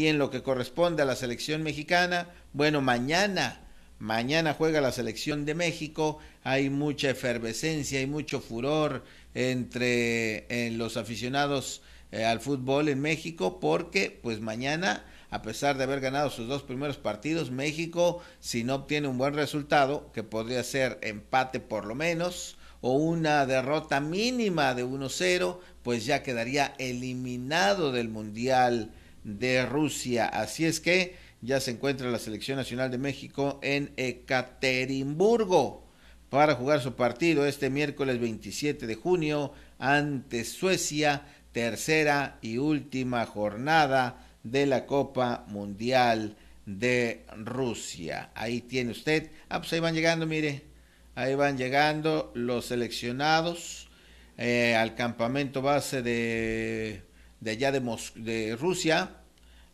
Y en lo que corresponde a la selección mexicana, bueno, mañana, mañana juega la selección de México, hay mucha efervescencia, hay mucho furor entre los aficionados eh, al fútbol en México, porque pues mañana, a pesar de haber ganado sus dos primeros partidos, México, si no obtiene un buen resultado, que podría ser empate por lo menos, o una derrota mínima de 1-0, pues ya quedaría eliminado del Mundial de Rusia. Así es que ya se encuentra la Selección Nacional de México en Ekaterimburgo para jugar su partido este miércoles 27 de junio ante Suecia, tercera y última jornada de la Copa Mundial de Rusia. Ahí tiene usted. Ah, pues ahí van llegando, mire. Ahí van llegando los seleccionados eh, al campamento base de de allá de, Rusia.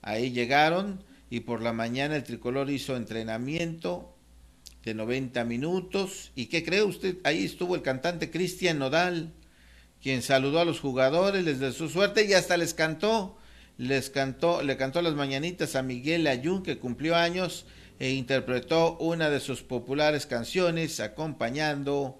Ahí llegaron y por la mañana el tricolor hizo entrenamiento de 90 minutos. ¿Y qué cree usted? Ahí estuvo el cantante Cristian Nodal, quien saludó a los jugadores, les su suerte y hasta les cantó. Les cantó, le cantó las mañanitas a Miguel Ayun, que cumplió años e interpretó una de sus populares canciones acompañando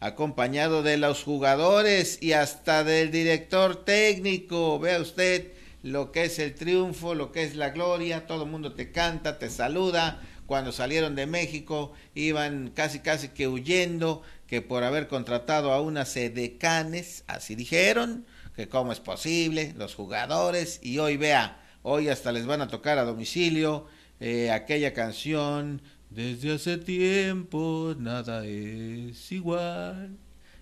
acompañado de los jugadores y hasta del director técnico. Vea usted lo que es el triunfo, lo que es la gloria, todo el mundo te canta, te saluda. Cuando salieron de México iban casi casi que huyendo, que por haber contratado a unas edecanes, así dijeron, que cómo es posible, los jugadores, y hoy vea, hoy hasta les van a tocar a domicilio eh, aquella canción desde hace tiempo nada es igual.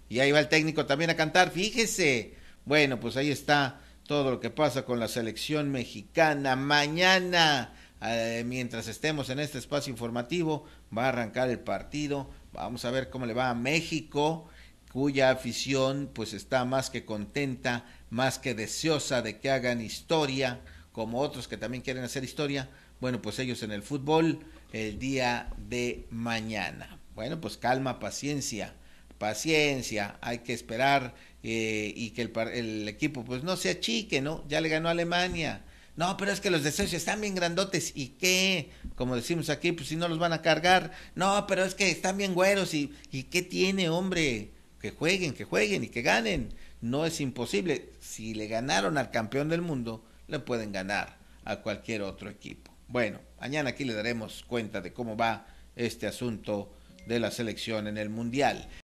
Y ahí va el técnico también a cantar, fíjese. Bueno, pues ahí está todo lo que pasa con la selección mexicana. Mañana, eh, mientras estemos en este espacio informativo, va a arrancar el partido. Vamos a ver cómo le va a México, cuya afición pues está más que contenta, más que deseosa de que hagan historia, como otros que también quieren hacer historia bueno, pues ellos en el fútbol el día de mañana. Bueno, pues calma, paciencia, paciencia, hay que esperar eh, y que el, equipo pues no se achique, ¿no? Ya le ganó Alemania. No, pero es que los deseos están bien grandotes. ¿Y qué? Como decimos aquí, pues si no los van a cargar. No, pero es que están bien güeros. ¿Y, y qué tiene, hombre? Que jueguen, que jueguen y que ganen. No es imposible. Si le ganaron al campeón del mundo, le pueden ganar a cualquier otro equipo. Bueno, mañana aquí le daremos cuenta de cómo va este asunto de la selección en el Mundial.